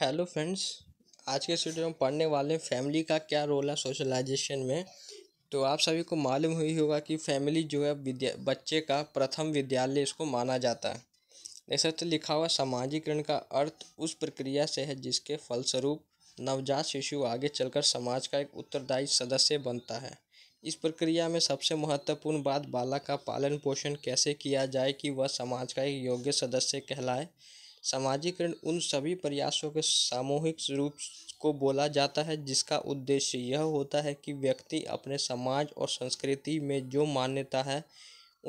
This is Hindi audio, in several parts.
हेलो फ्रेंड्स आज के स्टूडियो में पढ़ने वाले फैमिली का क्या रोल है सोशलाइजेशन में तो आप सभी को मालूम ही होगा कि फैमिली जो है विद्या बच्चे का प्रथम विद्यालय इसको माना जाता है ऐसा तो लिखा हुआ सामाजिकरण का अर्थ उस प्रक्रिया से है जिसके फलस्वरूप नवजात शिशु आगे चलकर समाज का एक उत्तरदायी सदस्य बनता है इस प्रक्रिया में सबसे महत्वपूर्ण बात बालक का पालन पोषण कैसे किया जाए कि वह समाज का एक योग्य सदस्य कहलाए सामाजिक ऋण उन सभी प्रयासों के सामूहिक रूप को बोला जाता है जिसका उद्देश्य यह होता है कि व्यक्ति अपने समाज और संस्कृति में जो मान्यता है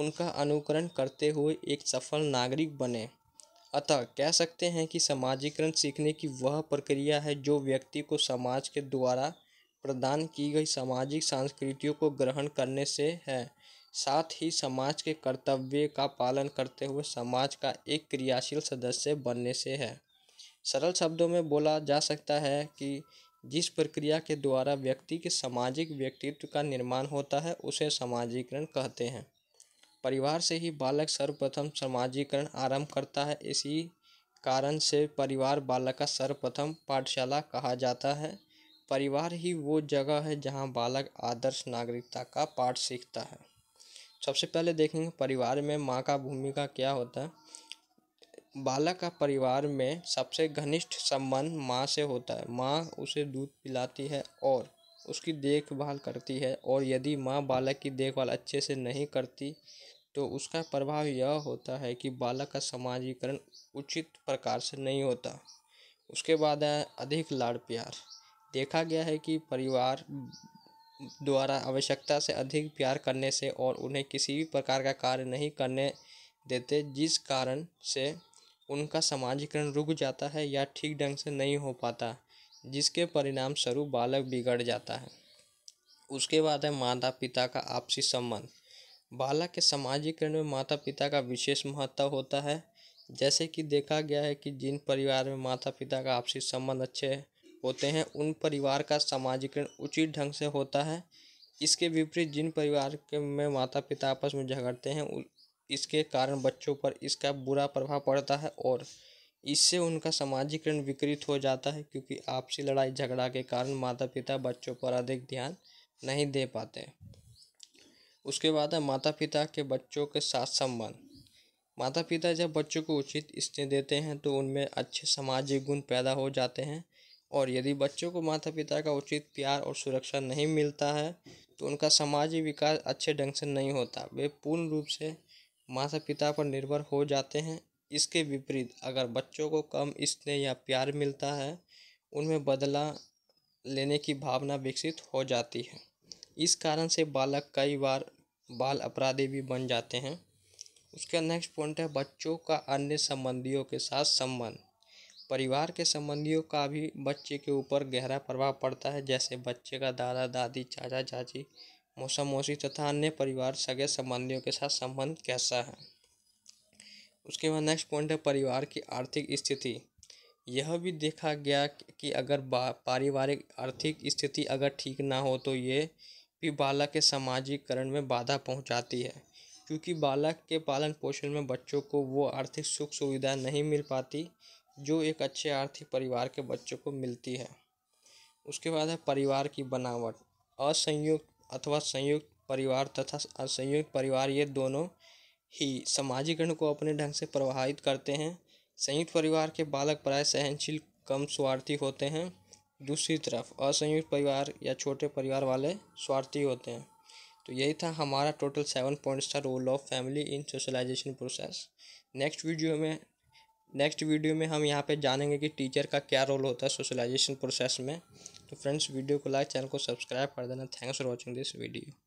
उनका अनुकरण करते हुए एक सफल नागरिक बने अतः कह सकते हैं कि सामाजिकरण सीखने की वह प्रक्रिया है जो व्यक्ति को समाज के द्वारा प्रदान की गई सामाजिक संस्कृतियों को ग्रहण करने से है साथ ही समाज के कर्तव्य का पालन करते हुए समाज का एक क्रियाशील सदस्य बनने से है सरल शब्दों में बोला जा सकता है कि जिस प्रक्रिया के द्वारा व्यक्ति के सामाजिक व्यक्तित्व का निर्माण होता है उसे समाजीकरण कहते हैं परिवार से ही बालक सर्वप्रथम समाजीकरण आरंभ करता है इसी कारण से परिवार बालक का सर्वप्रथम पाठशाला कहा जाता है परिवार ही वो जगह है जहाँ बालक आदर्श नागरिकता का पाठ सीखता है सबसे पहले देखेंगे परिवार में माँ का भूमिका क्या होता है बालक का परिवार में सबसे घनिष्ठ संबंध माँ से होता है माँ उसे दूध पिलाती है और उसकी देखभाल करती है और यदि माँ बालक की देखभाल अच्छे से नहीं करती तो उसका प्रभाव यह होता है कि बालक का समाजीकरण उचित प्रकार से नहीं होता उसके बाद है अधिक लाड़ प्यार देखा गया है कि परिवार द्वारा आवश्यकता से अधिक प्यार करने से और उन्हें किसी भी प्रकार का कार्य नहीं करने देते जिस कारण से उनका समाजीकरण रुक जाता है या ठीक ढंग से नहीं हो पाता जिसके परिणाम स्वरूप बालक बिगड़ जाता है उसके बाद है माता पिता का आपसी संबंध बालक के समाजीकरण में माता पिता का विशेष महत्व होता है जैसे कि देखा गया है कि जिन परिवार में माता पिता का आपसी संबंध अच्छे है होते हैं उन परिवार का समाजीकरण उचित ढंग से होता है इसके विपरीत जिन परिवार के में माता पिता आपस में झगड़ते हैं इसके कारण बच्चों पर इसका बुरा प्रभाव पड़ता है और इससे उनका सामाजिकरण विकृत हो जाता है क्योंकि आपसी लड़ाई झगड़ा के कारण माता पिता बच्चों पर अधिक ध्यान नहीं दे पाते उसके बाद है माता पिता के बच्चों के साथ संबंध माता पिता जब बच्चों को उचित स्नेह देते हैं तो उनमें अच्छे सामाजिक गुण पैदा हो जाते हैं और यदि बच्चों को माता पिता का उचित प्यार और सुरक्षा नहीं मिलता है तो उनका सामाजिक विकास अच्छे ढंग से नहीं होता वे पूर्ण रूप से माता पिता पर निर्भर हो जाते हैं इसके विपरीत अगर बच्चों को कम स्नेह या प्यार मिलता है उनमें बदला लेने की भावना विकसित हो जाती है इस कारण से बालक कई बार बाल अपराधी भी बन जाते हैं उसका नेक्स्ट पॉइंट है बच्चों का अन्य संबंधियों के साथ संबंध परिवार के संबंधियों का भी बच्चे के ऊपर गहरा प्रभाव पड़ता है जैसे बच्चे का दादा दादी चाचा चाची मौसा मौसी तथा अन्य परिवार सगे संबंधियों के साथ संबंध कैसा है उसके बाद नेक्स्ट पॉइंट है परिवार की आर्थिक स्थिति यह भी देखा गया कि अगर पारिवारिक आर्थिक स्थिति अगर ठीक ना हो तो ये भी बालक के सामाजिकरण में बाधा पहुंचाती है क्योंकि बालक के पालन पोषण में बच्चों को वो आर्थिक सुख सुविधा नहीं मिल पाती जो एक अच्छे आर्थिक परिवार के बच्चों को मिलती है उसके बाद है परिवार की बनावट असंयुक्त अथवा संयुक्त परिवार तथा असंयुक्त परिवार ये दोनों ही सामाजिकरण को अपने ढंग से प्रभावित करते हैं संयुक्त परिवार के बालक प्राय सहनशील कम स्वार्थी होते हैं दूसरी तरफ असंयुक्त परिवार या छोटे परिवार वाले स्वार्थी होते हैं तो यही था हमारा टोटल सेवन पॉइंट्स था role of family in socialization process next video में नेक्स्ट वीडियो में हम यहाँ पे जानेंगे कि टीचर का क्या रोल होता है सोशलाइजेशन प्रोसेस में तो फ्रेंड्स वीडियो को लाइक चैनल को सब्सक्राइब कर देना thanks for watching this video